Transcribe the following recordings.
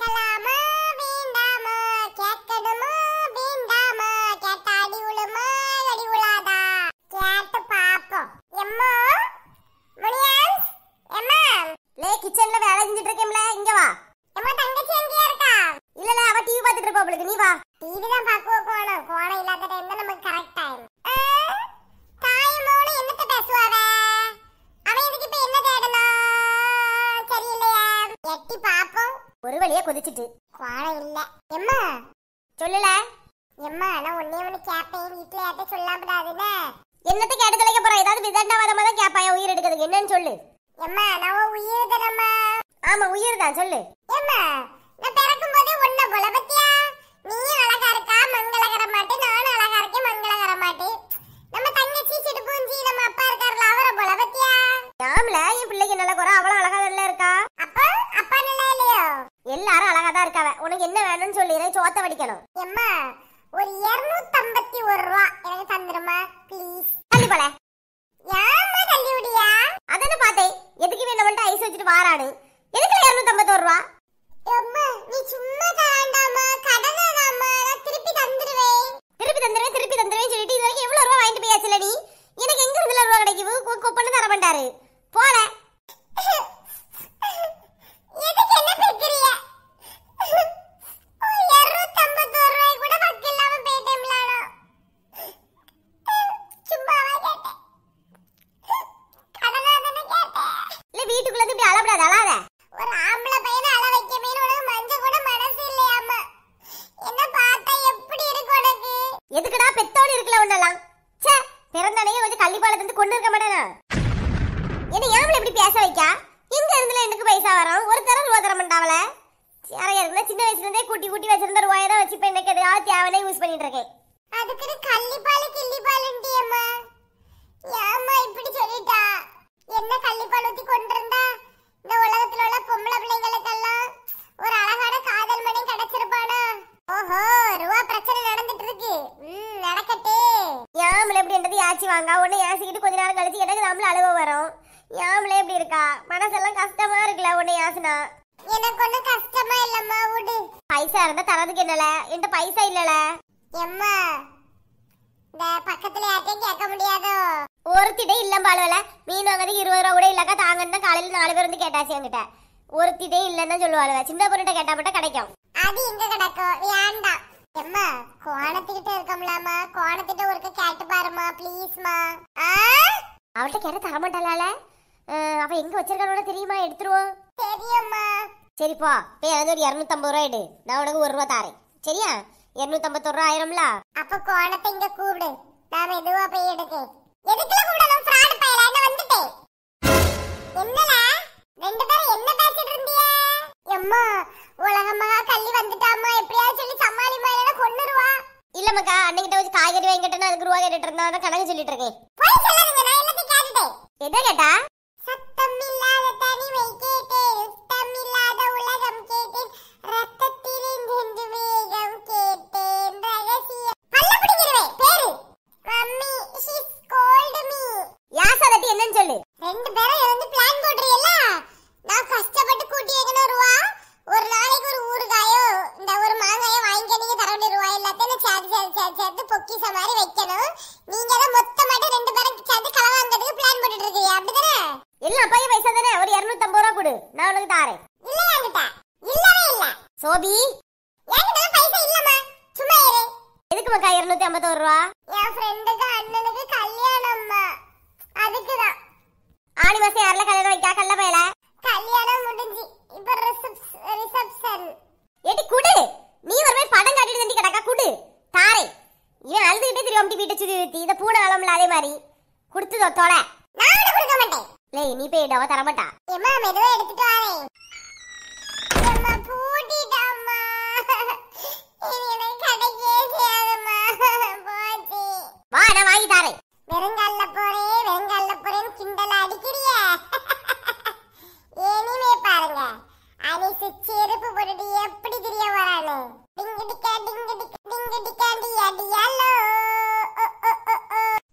Bacala! கொதிச்சிட்டு கோலம் இல்ல எம்மா சொல்லல எம்மா நான் ஒன்னே ஒண்ணு கேப்பேன் வீட்டுல யார்ட்ட சொல்லாமடாதுல என்னத்த கேட்டு தொலைக்க போற ஏதாவது விதண்டாவாதமா தான் கேப்பாயா உயிர் எடுக்கிறதுக்கு என்னன்னு சொல்லு எம்மா நான் உயிர் தானம்மா ஆமா உயிர் தான் சொல்லு எம்மா நான் பிறக்கும் போதே ஒன்ன போல பத்தியா நீ அழகா இருக்கா மங்களகர மாட்டு நானும் அழகா இருக்கேன் மங்களகர மாட்டு நம்ம தங்கச்சி சிட்டு பூஞ்சி நம்ம அப்பா இருக்காருல அவரை போல பத்தியா ஆம்ல என் பிள்ளைக்கு நல்ல குறை அவ்வளவு அழகா நல்லா இருக்கா அப்பா அப்பா நல்லா இல்லையோ எல்லாரும் அழகா தான் இருக்காவ உனக்கு என்ன வேணும்னு சொல்லிடு சோத்த வடிக்கணும் எம்மா ஒரு இருநூத்தம்பத்தி ஒரு ரூபா எனக்கு தந்துருமா ப்ளீஸ் தள்ளி போல ஏமா தள்ளி விடியா அதன பார்த்தேன் எதுக்கு வேணும்ட்டு ஐஸ் வச்சுட்டு வாராடு எதுக்கு இருநூத்தம்பத்தி ஒரு ரூபா எம்மா நீ சும்மா தராண்டாமா கடனாதாமா தாமா திருப்பி தந்துருவேன் திருப்பி தந்துருவேன் திருப்பி தந்துருவேன் சொல்லிட்டு இது வரைக்கும் எவ்வளவு ரூபா வாங்கிட்டு போயாச்சுல நீ எனக்கு எங்க இருந்து ரூபா கிடைக்குது கொப்பன்னு தர மாட்டாரு போல அதுக்கு பண்ணிட்டு இருக்கேன் அதுக்கு கள்ளிப்பாலு அம்மா ஏம்மா இப்படி சொல்லிட்டா என்ன கள்ளிப்பால் ஊத்தி கொண்டிருந்தா இந்த உலகத்துல உள்ள பொம்பளை பிள்ளைங்களுக்கெல்லாம் ஒரு அழகான காதல் மணி கிடைச்சிருப்பானா ஓஹோ ரூபா பிரச்சனை நடந்துட்டு இருக்கு ம் நடக்கட்டே யாமல எப்படி என்றது யாச்சி வாங்க உடனே யாசிக்கிட்டு கொஞ்ச நேரம் கழிச்சு எனக்கு நம்மள அழுவ வரும் யாமல எப்படி இருக்கா மனசெல்லாம் கஷ்டமா இருக்குல்ல உடனே யாசினா எனக்கு ஒன்றும் கஷ்டமா இல்லம்மா விடு பைசா இருந்தா தரதுக்கு என்னல என்கிட்ட பைசா இல்லல எம்மா இந்த பக்கத்துல யார்ட்டையும் கேட்க முடியாதோ ஒருத்திட்டே இல்ல பாலுவல மீன் வாங்குறதுக்கு இருபது ரூபா கூட இல்லக்கா தாங்கன்னு தான் காலையில நாலு பேர் வந்து கேட்டாச்சு என்கிட்ட ஒருத்திட்டே இல்லைன்னு சொல்லுவாளுவ சின்ன பொண்ணுகிட்ட கேட்டா மட்டும் கிடைக்கும் அது எங்க கிடைக்கும் வேண்டாம் எம்மா கோணத்துக்கிட்ட இருக்கோம்லாமா கோணத்துக்கிட்ட ஒருக்க கேட்டு பாருமா ப்ளீஸ்மா அவள்கிட்ட கேட்ட தர மாட்டாளால அவ எங்க வச்சிருக்கானோட தெரியுமா எடுத்துருவோம் தெரியும்மா சரிப்பா போய் எனக்கு ஒரு இரநூத்தம்பது ரூபாய் எடு நான் உனக்கு ஒரு ரூபா தாரேன் சரியா இருநூத்தம்பத்தொரு ரூபா ஆயிரம்ல அப்ப கோணத்தை இங்க கூப்பிடு நாம எதுவா போய் எடுக்க எதுக்குல கூப்பிடணும் ஃப்ராட் என்ன வந்துட்டேன் என்னல ரெண்டு பேரும் என்ன பேசிட்டு இருந்தீங்க எம்மா காய்கறி வாங்கிட்டேன்னு கணக்கு சொல்லிட்டு இருக்கேன் போய் எதை கேட்டா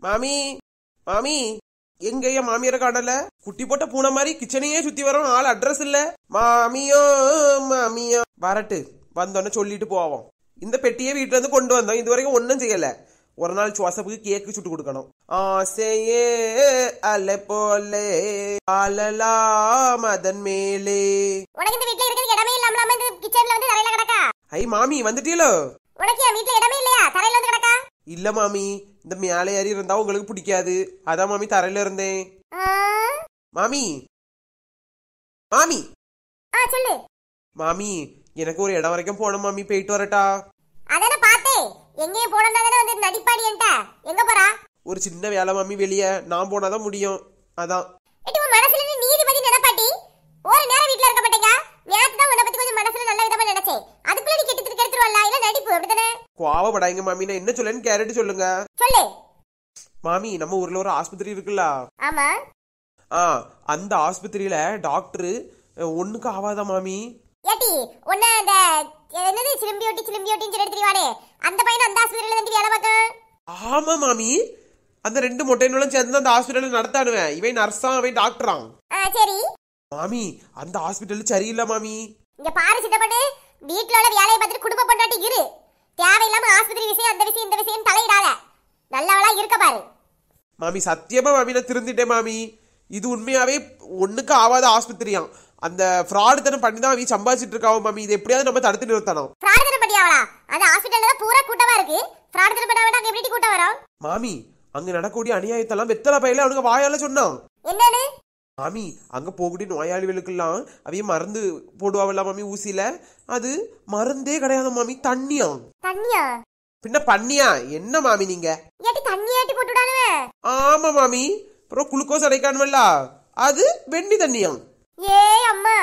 மாமி மாமி எங்கய்யா என் மாமியார காணல குட்டி போட்ட பூனை மாதிரி கிச்சனையே சுத்தி வரோம் ஆள் அட்ரஸ் இல்ல மாமியோ மாமியோ வரட்டு வந்தோன்னு சொல்லிட்டு போவோம் இந்த பெட்டியை வீட்டுல இருந்து கொண்டு வந்தோம் இது வரைக்கும் ஒன்றும் செய்யல ஒரு நாள் சுவாசப்புக்கு கேக்கு சுட்டு கொடுக்கணும் ஆசையே அலை போலே அலலாம் அதன் மேலே உனக்கு இந்த வீட்ல இருக்கிறது இடமே இல்லாம இந்த கிச்சன்ல வந்து நிறைய கிடக்கா ஐ மாமி வந்துட்டீங்களோ உனக்கு என் வீட்ல இடமே இல்லையா தரையில வந்து கிடக்கா இல்ல மாமி இந்த மேலே ஏறி இருந்தா உங்களுக்கு பிடிக்காது அதான் மாமி தரையில இருந்தேன் மாமி மாமி ஆ சொல்லு மாமி எனக்கு ஒரு இடம் வரைக்கும் போகணும் மாமி போயிட்டு வரட்டா அதான பார்த்தேன் எங்கேயும் போனதா தானே வந்து நடிப்பாடி என்கிட்ட எங்க போறா ஒரு சின்ன வேலை மாமி வெளியே நான் போனாதான் முடியும் அதான் எடி உன் மனசுல நீ நீதிபதி நினைப்பாட்டி ஒரு நேரம் வீட்ல இருக்க மாட்டேங்க நேத்து தான் உன்னை பத்தி கொஞ்சம் மனசுல பண்ணலாம் இல்ல நடிப்பு அப்படிதானே கோவப்படாதீங்க மாமி நான் என்ன சொல்லேன்னு கேரட் சொல்லுங்க சொல்லு மாமி நம்ம ஊர்ல ஒரு ஆஸ்பத்திரி இருக்குல்ல ஆமா ஆ அந்த ஆஸ்பத்திரியில டாக்டர் ஒண்ணுக்கு ஆவாத மாமி ஏட்டி ஒண்ணு அந்த என்னது சிலம்பியோட்டி சிலம்பியோட்டின்னு சொல்லி தெரியுவானே அந்த பையன் அந்த ஆஸ்பத்திரியில தான் வேலை பார்த்தான் ஆமா மாமி அந்த ரெண்டு மொட்டையினும் சேர்ந்து அந்த ஹாஸ்பிட்டல் நடத்தானுவேன் இவன் நர்ஸா அவன் டாக்டராம் சரி மாமி அந்த ஹாஸ்பிட்டல் சரியில்லை மாமி இங்க பாரு சித்தப்பட்டு வீட்ல உள்ள வேலையை பார்த்துட்டு குடும்ப பொண்டாட்டி இரு தேவையில்லாம ஆஸ்பத்திரி விஷயம் அந்த விஷயம் இந்த விஷயம் தலையிடாத நல்லவளா இருக்க பாரு மாமி சத்தியமா மாமி நான் திருந்திட்டேன் மாமி இது உண்மையாவே ஒண்ணுக்கு ஆவாத ஆஸ்பத்திரியாம் அந்த ஃப்ராடு தனம் பண்ணி தான் அவன் சம்பாதிச்சிட்டு இருக்காவோ மாமி இது எப்படியாவது நம்ம தடுத்து நிறுத்தணும் ஃப்ராடு தனம் பண்ணியாவளா அந்த ஹாஸ்பிடல்ல தான் பூரா கூட்டமா இருக்கு ஃப்ராடு தனம் பண்ணாம அங்க எப்படி கூட்டம் வரோம் மாமி அங்க நடக்கூடிய அநியாயத்தெல்லாம் வெத்தலை பையில அவனுக்கு வாயால சொன்னான் என்னன்னு மாமி அங்கே போகக்கூடிய நோயாளிகளுக்கெல்லாம் அவைய மருந்து போடுவாவல்ல மாமி ஊசியில அது மருந்தே கிடையாது மாமி தண்ணியா தண்ணியா பின்ன பண்ணியா என்ன மாமி நீங்க ஆமா மாமி அப்புறம் குளுக்கோஸ் அடைக்கானுமல்ல அது வெண்ணி தண்ணியா ஏ அம்மா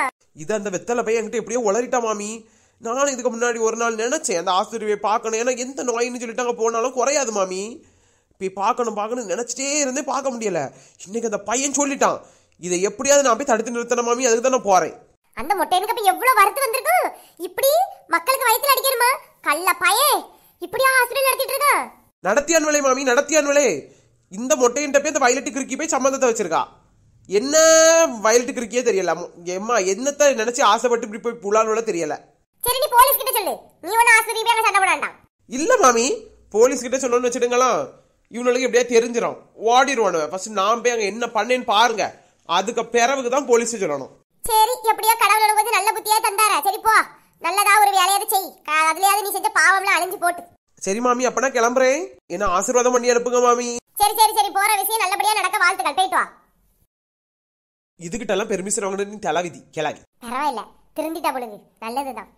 இது அந்த வெத்தலை பையன் என்கிட்ட எப்படியோ உளறிட்டா மாமி நானும் இதுக்கு முன்னாடி ஒரு நாள் நினைச்சேன் அந்த ஆசிரியரை பார்க்கணும் ஏன்னா எந்த நோயின்னு சொல்லிட்டு அங்கே போனாலும் குறையாது மாமி இப்போ பார்க்கணும் பார்க்கணும் நினச்சிட்டே இருந்தே பார்க்க முடியல இன்னைக்கு அந்த பையன் சொல்லிட்டான் இதை எப்படியாவது நான் போய் தடுத்து நிறுத்தணும் மாமி அதுக்கு தான் நான் போறேன் அந்த முட்டை எனக்கு அப்ப எவ்வளவு வரத்து வந்திருக்கு இப்படி மக்களுக்கு வயித்துல அடிக்கணுமா கள்ள பயே இப்படியா ஹாஸ்பிடல் நடத்திட்டு இருக்க நடத்தியான் மாமி நடத்தியான் இந்த மொட்டையின் போய் வயலட் வயலட்டு கிறுக்கி போய் சம்மந்தத்தை வச்சிருக்கா என்ன வயலட் கிறுக்கியே தெரியல எம்மா என்னத்த நினைச்சு ஆசைப்பட்டு இப்படி போய் புலான்னு தெரியல சரி நீ போலீஸ் கிட்ட சொல்லு நீ ஒண்ணு ஆசிரியர் அங்க சண்டை போட வேண்டாம் இல்ல மாமி போலீஸ் கிட்ட சொல்லணும்னு வச்சிடுங்களா இவனுக்கு எப்படியா தெரிஞ்சிடும் ஓடிடுவானுவன் ஃபர்ஸ்ட் நான் போய் அங்க என்ன பண்ணேன்னு பாருங்க அதுக்கு பிறவுக்கு தான் போலீஸ் சொல்லணும் சரி எப்படியோ கடவுள் கொஞ்சம் நல்ல புத்தியா தந்தாரா சரி போ நல்லதா ஒரு வேலையாவது செய் அதுலயாவது நீ செஞ்ச பாவம்லாம் அழிஞ்சு போட்டு சரி மாமி அப்பனா கிளம்புறேன் என்ன ஆசீர்வாதம் பண்ணி அனுப்புங்க மாமி சரி சரி சரி போற விஷயம் நல்லபடியா நடக்க வாழ்த்துக்கள் போயிட்டு வா இதுகிட்ட எல்லாம் பெர்மிஷன் வாங்கணும் தலை விதி கிளாவி பரவாயில்ல திருந்திட்டா பொழுது நல்லதுதான்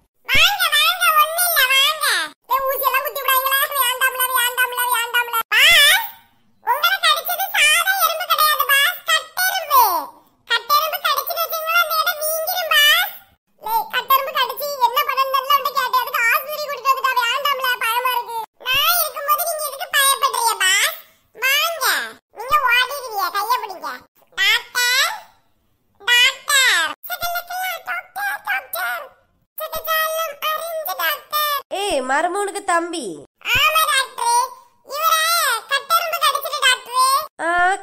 தம்பி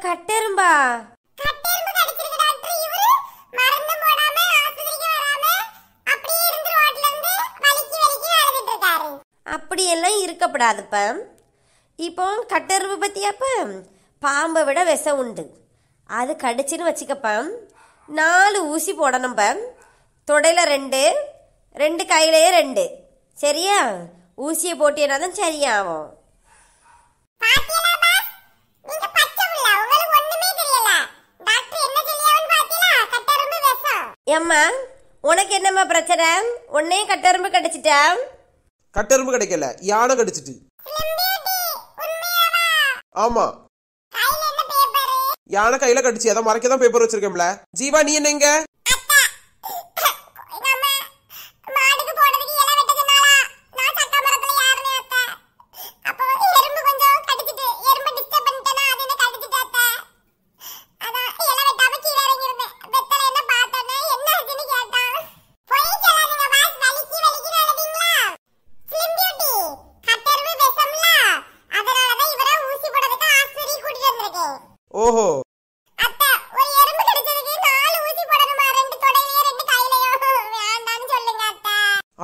கட்டெரும்பா அப்படியெல்லாம் இருக்கப்படாதுப்ப இப்போ கட்டெரும்பு பற்றியாப்ப பாம்பை விட விஷம் உண்டு அது கடிச்சுன்னு வச்சுக்கப்ப நாலு ஊசி போடணும்ப்ப தொடையில ரெண்டு ரெண்டு கையிலேயே ரெண்டு சரியா ஊசியை போட்டேனா தான் சரியாகும் ஏம்மா உனக்கு என்னம்மா பிரச்சனை உன்னையும் கட்டெரும்பு கிடைச்சிட்டா கட்டெரும்பு கிடைக்கல யானை கடிச்சிட்டு ஆமா யானை கையில கடிச்சு அதை மறைக்க தான் பேப்பர் வச்சிருக்கேன்ல ஜீவா நீ என்னங்க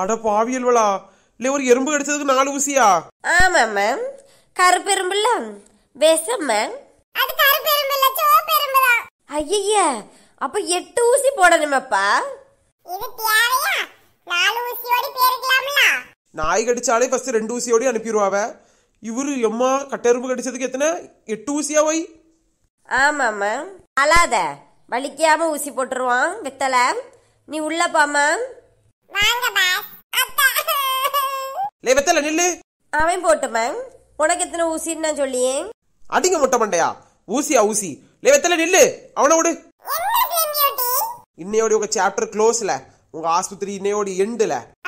அட பாவியல்வளா இல்லை ஒரு எறும்பு கிடைச்சதுக்கு நாலு ஊசியா ஆமா மேம் கருப்பெரும்புல விஷம் மேம் அது கருப்பெரும்பு இல்ல சிவப்பெரும்பு தான் அப்ப எட்டு ஊசி போடணுமேப்பா இது தேவையா நாலு ஊசியோடு பேருக்கலாம்ல நாய் கடிச்சாலே ஃபர்ஸ்ட் ரெண்டு ஊசியோடு அனுப்பிடுவாவ இவரு எம்மா கட்டெரும்பு கடிச்சதுக்கு எத்தனை எட்டு ஊசியா போய் ஆமா மேம் அழாத வலிக்காம ஊசி போட்டுருவான் வித்தலை நீ உள்ள பா மேம் வாங்க பாஸ் லே வெத்தல நில்லு அவன் போட்டுவன் உனக்கு எத்தனை ஊசி நான் சொல்லியே அடிங்க முட்டை மண்டையா ஊசியா ஊசி லே பெத்தல நில்லு அவனை விடு இன்னையோட உங்க சாப்டர் க்ளோஸ்ல உங்க ஆஸ்பத்திரி இன்னையோட எண்டுல